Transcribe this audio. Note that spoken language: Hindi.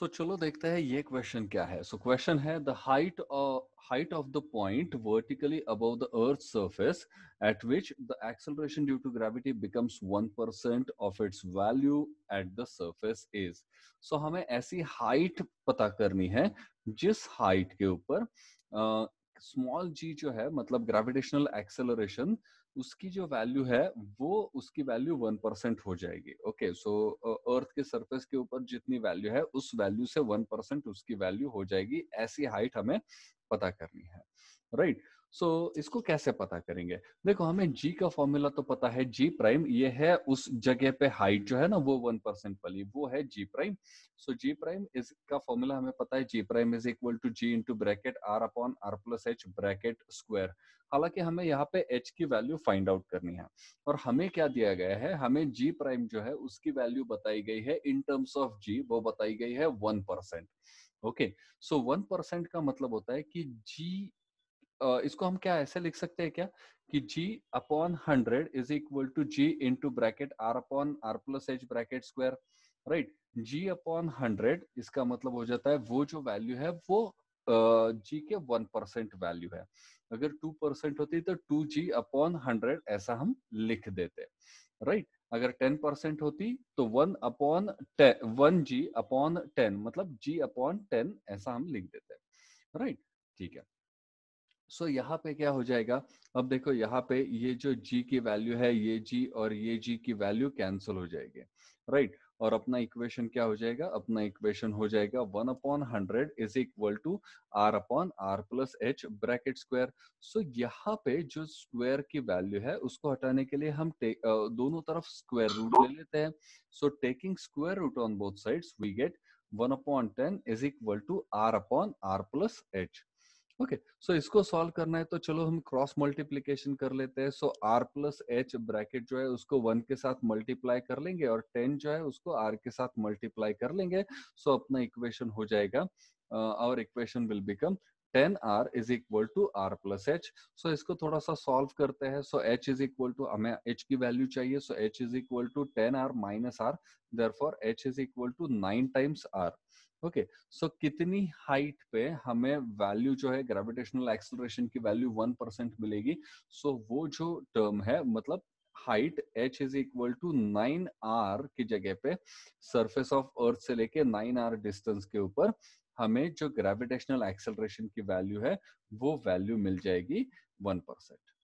सो so, चलो देखते हैं ये क्वेश्चन क्या है सो so, क्वेश्चन है the height height of the point vertically above the earth surface at which the acceleration due to gravity becomes one percent of its value at the surface is so हमें ऐसी हाइट पता करनी है जिस हाइट के ऊपर स्मॉल जी जो है मतलब ग्रेविटेशनल एक्सेलरेशन उसकी जो वैल्यू है वो उसकी वैल्यू वन परसेंट हो जाएगी ओके सो अर्थ के सरफेस के ऊपर जितनी वैल्यू है उस वैल्यू से वन परसेंट उसकी वैल्यू हो जाएगी ऐसी हाइट हमें पता करनी है राइट right? सो so, इसको कैसे पता करेंगे देखो हमें जी का फॉर्मूला तो पता है जी प्राइम ये है उस जगह पे हाइट जो है ना वो वन परसेंट वाली वो है g prime so g prime is का फॉर्मूला हमें पता है g prime is equal to g into bracket r upon r plus h bracket square हालांकि हमें यहाँ पे एच की वैल्यू फाइंड आउट करनी है और हमें क्या दिया गया है हमें जी प्राइम जो है उसकी वैल्यू बताई गई है इन टर्म्स ऑफ जी वो बताई गई है one percent okay so one percent का मतलब होता है कि जी इसको हम क्या ऐसे लिख सकते हैं क्या कि g upon hundred is equal to g to bracket r upon r plus h bracket square right g upon hundred इसका मतलब हो जाता है वो जो वैल्यू है वो जी के वन परसेंट वैल्यू है अगर टू परसेंट होती तो टू जी अपॉन हंड्रेड ऐसा हम लिख देते राइट right? अगर टेन परसेंट होती तो one upon one g upon ten मतलब जी अपॉन टेन ऐसा हम लिख देते राइट right? ठीक है सो so, यहाँ पे क्या हो जाएगा अब देखो यहाँ पे ये जो g की वैल्यू है ये g और ये g की वैल्यू कैंसिल हो जाएगी राइट right? और अपना इक्वेशन क्या हो जाएगा अपना इक्वेशन हो जाएगा one upon hundred is equal to r upon r plus h bracket square so यहाँ पे जो स्क्वायर की वैल्यू है उसको हटाने के लिए हम दोनों तरफ स्क्वायर रूट ले लेते हैं so taking square root on both side we get one upon ten is equal to r upon r plus h okay so इसको सॉल्व करना है तो चलो हम क्रॉस मल्टीप्लीकेशन कर लेते हैं so r plus h bracket जो है उसको वन के साथ मल्टीप्लाई कर लेंगे और टेन जो है उसको आर के साथ मल्टीप्लाई कर लेंगे सो so अपना इक्वेशन हो जाएगा और equation will become ten r is equal to r plus h so इसको थोड़ा सा सॉल्व करते हैं so h is equal to हमें एच की वैल्यू चाहिए so h is equal to ten r minus r therefore h is equal to nine times r okay so कितनी हाइट पे हमें वैल्यू जो है ग्रेविटेशनल एक्सलरेशन की वैल्यू वन परसेंट मिलेगी सो so, वो जो टर्म है मतलब height h is equal to nine r की जगह पे सरफेस ऑफ अर्थ से लेके नाइन आर डिस्टेंस के ऊपर हमें जो ग्रेविटेशनल एक्सेलरेशन की वैल्यू है वो वैल्यू मिल जाएगी वन परसेंट